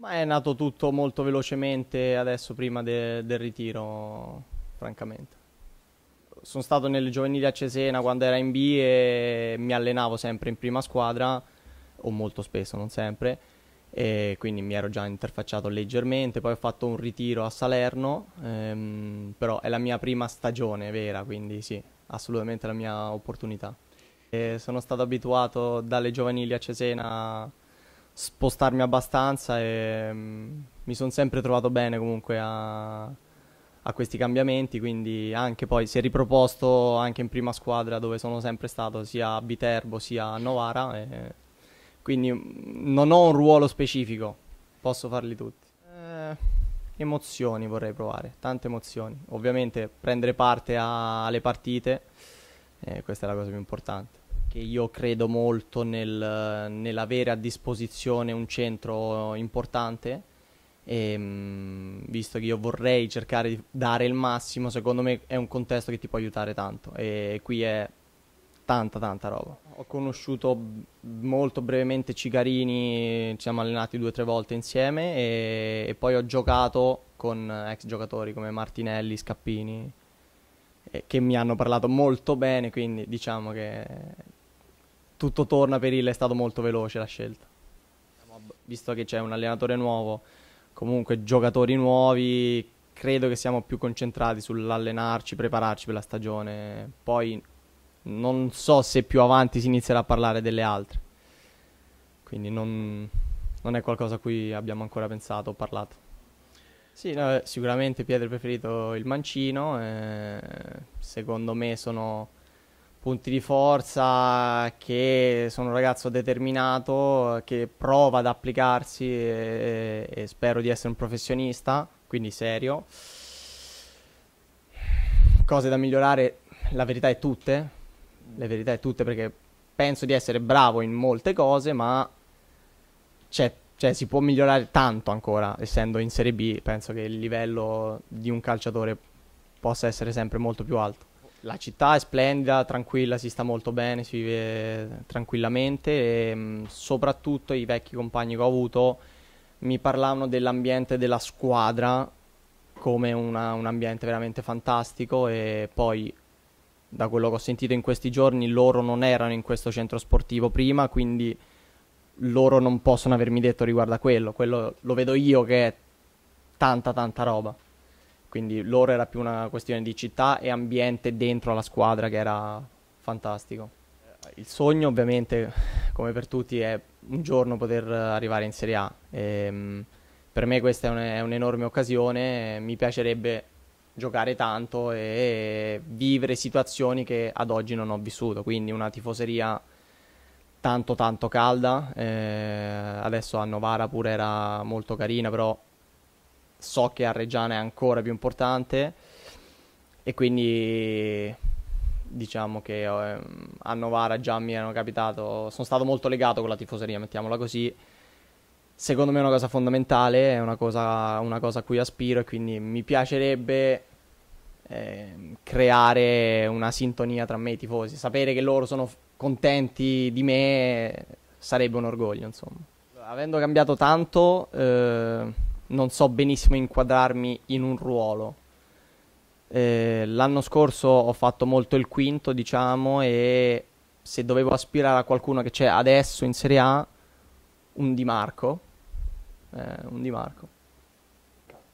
Ma è nato tutto molto velocemente adesso, prima de- del ritiro, francamente. Sono stato nelle giovanili a Cesena quando era in B e mi allenavo sempre in prima squadra, o molto spesso, non sempre, e quindi mi ero già interfacciato leggermente. Poi ho fatto un ritiro a Salerno, ehm, però è la mia prima stagione vera, quindi sì, assolutamente la mia opportunità. E sono stato abituato dalle giovanili a Cesena spostarmi abbastanza e mh, mm, mi sono sempre trovato bene comunque a, a, questi cambiamenti, quindi anche poi si è riproposto anche in prima squadra dove sono sempre stato, sia a Viterbo sia a Novara, e, quindi mh, mm, non ho un ruolo specifico, posso farli tutti. Eh, emozioni vorrei provare, tante emozioni, ovviamente prendere parte a, alle partite, eh, questa è la cosa più importante che io credo molto nel, nell'avere a disposizione un centro importante. E, ehm, mh, visto che io vorrei cercare di dare il massimo, secondo me è un contesto che ti può aiutare tanto. E qui è tanta, tanta roba. Ho conosciuto molto brevemente Cigarini, ci siamo allenati due o tre volte insieme e, e poi ho giocato con ex giocatori come Martinelli, Scappini eh, che mi hanno parlato molto bene, quindi diciamo che tutto torna per il è stato molto veloce la scelta. Visto che c'è un allenatore nuovo, comunque giocatori nuovi, credo che siamo più concentrati sull'allenarci, prepararci per la stagione. Poi non so se più avanti si inizierà a parlare delle altre. Quindi non, non è qualcosa a cui abbiamo ancora pensato o parlato. Sì, no, eh, sicuramente Pietro preferito il mancino. Eh, secondo me sono punti di forza, che sono un ragazzo determinato, che prova ad applicarsi e, e spero di essere un professionista, quindi serio. Cose da migliorare, la verità è tutte, le verità è tutte perché penso di essere bravo in molte cose, ma c'è cioè si può migliorare tanto ancora essendo in Serie B penso che il livello di un calciatore possa essere sempre molto più alto la città è splendida, tranquilla, si sta molto bene, si vive tranquillamente e mh, mm, soprattutto i vecchi compagni che ho avuto mi parlavano dell'ambiente della squadra come una, un ambiente veramente fantastico e poi da quello che ho sentito in questi giorni loro non erano in questo centro sportivo prima, quindi loro non possono avermi detto riguardo a quello, quello lo vedo io che è tanta tanta roba. Quindi loro era più una questione di città e ambiente dentro la squadra che era fantastico. Il sogno ovviamente, come per tutti, è un giorno poter arrivare in Serie A. E, ehm, per me questa è, un, è un'enorme occasione, mi piacerebbe giocare tanto e vivere situazioni che ad oggi non ho vissuto, quindi una tifoseria tanto tanto calda, eh, adesso a Novara pure era molto carina, però so che a Reggiana è ancora più importante e quindi diciamo che eh, a Novara già mi erano capitato, sono stato molto legato con la tifoseria, mettiamola così. Secondo me è una cosa fondamentale, è una cosa, una cosa a cui aspiro e quindi mi piacerebbe eh, creare una sintonia tra me e i tifosi. Sapere che loro sono contenti di me eh, sarebbe un orgoglio, insomma. Avendo cambiato tanto... Eh non so benissimo inquadrarmi in un ruolo. Eh, l'anno scorso ho fatto molto il quinto, diciamo, e se dovevo aspirare a qualcuno che c'è adesso in Serie A, un Di Marco. Eh, un Di Marco.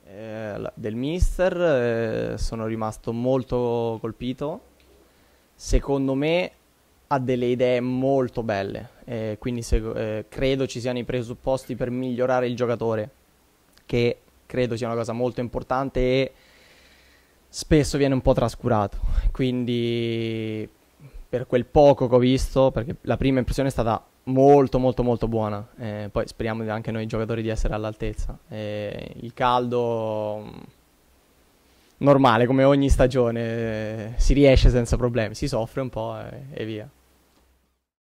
Eh, del mister eh, sono rimasto molto colpito. Secondo me ha delle idee molto belle, eh, quindi se, credo ci siano i presupposti per migliorare il giocatore che credo sia una cosa molto importante e spesso viene un po' trascurato. Quindi per quel poco che ho visto, perché la prima impressione è stata molto molto molto buona, eh, poi speriamo anche noi giocatori di essere all'altezza. Eh, il caldo mm, normale come ogni stagione, eh, si riesce senza problemi, si soffre un po' e, e via.